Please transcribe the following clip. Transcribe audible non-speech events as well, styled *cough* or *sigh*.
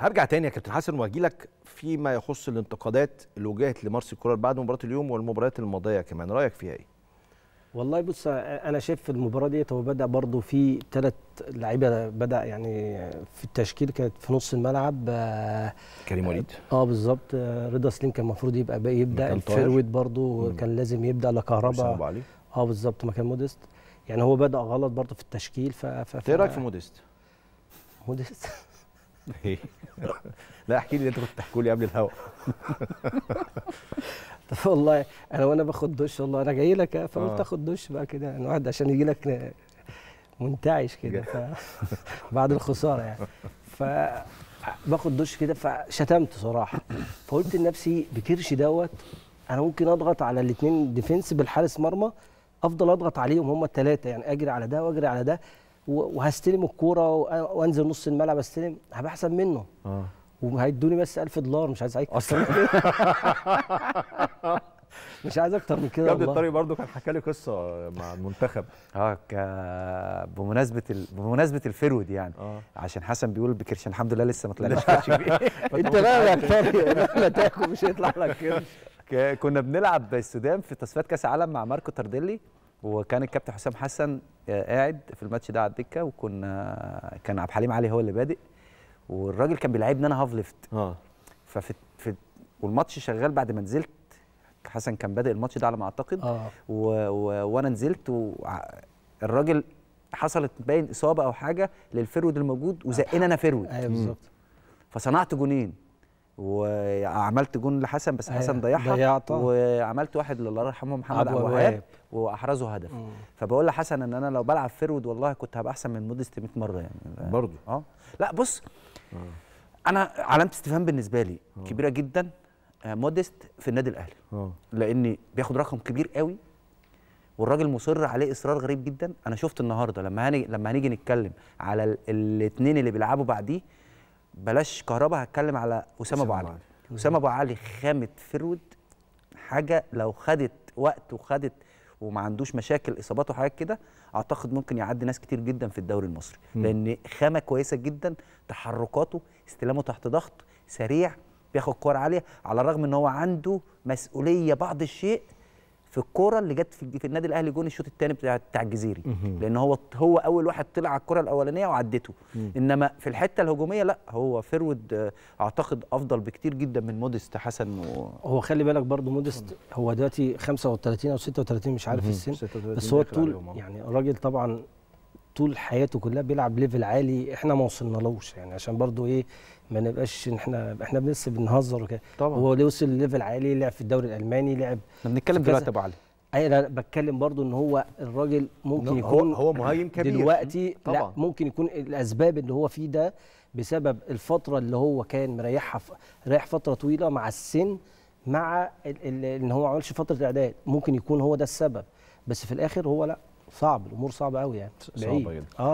هرجع تاني يا كابتن حسن واجي لك فيما يخص الانتقادات اللي وجهت لمارسي كولر بعد مباراه اليوم والمباريات الماضيه كمان رايك فيها ايه؟ والله بص انا شايف في المباراه ديت هو بدا برضو في ثلاث لعيبه بدا يعني في التشكيل كانت في نص الملعب آه، كريم وليد اه, آه، بالظبط آه، رضا سليم كان المفروض يبقى يبدا الفيرويد برضو مم. كان لازم يبدا لكهرباء اه بالظبط مكان موديست يعني هو بدا غلط برضو في التشكيل ف ايه رايك في موديست؟ موديست *laughs* إيه. لا احكي لي انت كنت بتحكوا لي قبل الهوا *laughs* طب والله انا وانا باخد دش والله انا جاي لك آه، فقلت آه. اخد دش بقى كده واحد عشان يجي لك منتعش كده ف... *laughs* بعد الخساره يعني ف باخد دش كده فشتمت صراحه فقلت لنفسي بكرش دوت انا ممكن اضغط على الاثنين ديفنس بالحارس مرمى افضل اضغط عليهم هم الثلاثه يعني اجري على ده واجري على ده وهستلم الكوره وانزل نص الملعب استلم هبقى احسن منه اه وهيدوني بس 1000 دولار مش عايز عايز *laughs* اصلا مش عايز اكتر من كده والله الطريق برضو كان حكى لي قصه مع المنتخب اه ك... بمناسبه بمناسبه الفرود يعني آه. عشان حسن بيقول بكرش الحمد لله لسه ما طلعناش كرش *laughs* *laughs* انت لا لك لا تاكل مش هيطلع لك كرش كنا بنلعب السودان في تصفيات كاس العالم مع ماركو تارديلي وكان الكابتن حسام حسن آه، قاعد في الماتش ده على الدكه وكنا كان عبد الحليم علي هو اللي بادئ والراجل كان بيلعبني انا هاف ليفت اه ففي في والماتش شغال بعد ما نزلت حسن كان بادئ الماتش ده على ما اعتقد آه. وانا نزلت والراجل حصلت باين اصابه او حاجه للفرود الموجود وزقنا انا فرود ايوه بالظبط فصنعت جونين وعملت جون لحسن بس حسن آه، ضيعها وعملت واحد لله يرحمه محمد ابو الوهاب واحرزه هدف فبقول لحسن ان انا لو بلعب فرود والله كنت هبقى احسن من موديست 100 مره يعني برضو اه لا بص انا علامه استفهام بالنسبه لي آه. كبيره جدا آه، موديست في النادي الاهلي لان بياخد رقم كبير قوي والراجل مصر عليه اصرار غريب جدا انا شفت النهارده لما هني لما هنيجي نتكلم على الاثنين اللي بيلعبوا بعديه بلاش كهرباء هتكلم على اسامه ابو علي اسامه ابو علي خامه فرود حاجه لو خدت وقت وخدت وما عندوش مشاكل اصابات وحاجات كده اعتقد ممكن يعدي ناس كتير جدا في الدوري المصري م. لان خامه كويسه جدا تحركاته استلامه تحت ضغط سريع بياخد كور عاليه على الرغم ان هو عنده مسؤوليه بعض الشيء في الكوره اللي جت في, في النادي الاهلي جون الشوط الثاني بتاع بتاع الجزيري لان هو هو اول واحد طلع على الكره الاولانيه وعدته انما في الحته الهجوميه لا هو فرود آه، اعتقد افضل بكتير جدا من مودست حسن و... هو خلي بالك برضو مودست هو دلوقتي 35 او 36 مش عارف السن بس هو طول يعني الراجل طبعا طول حياته كلها بيلعب ليفل عالي احنا ما وصلنالوش يعني عشان برضو ايه ما نبقاش احنا احنا لسه بنهزر وكده طبعا هو وصل ليفل عالي لعب في الدوري الالماني لعب احنا بنتكلم دلوقتي ابو علي اي انا بتكلم برضو ان هو الراجل ممكن يكون هو مهاجم كبير دلوقتي طبعا لا ممكن يكون الاسباب اللي هو فيه ده بسبب الفتره اللي هو كان مريحها رايح فتره طويله مع السن مع ان هو ما عملش فتره اعداد ممكن يكون هو ده السبب بس في الاخر هو لا صعب الامور صعبه قوي يعني صعبه جدا اه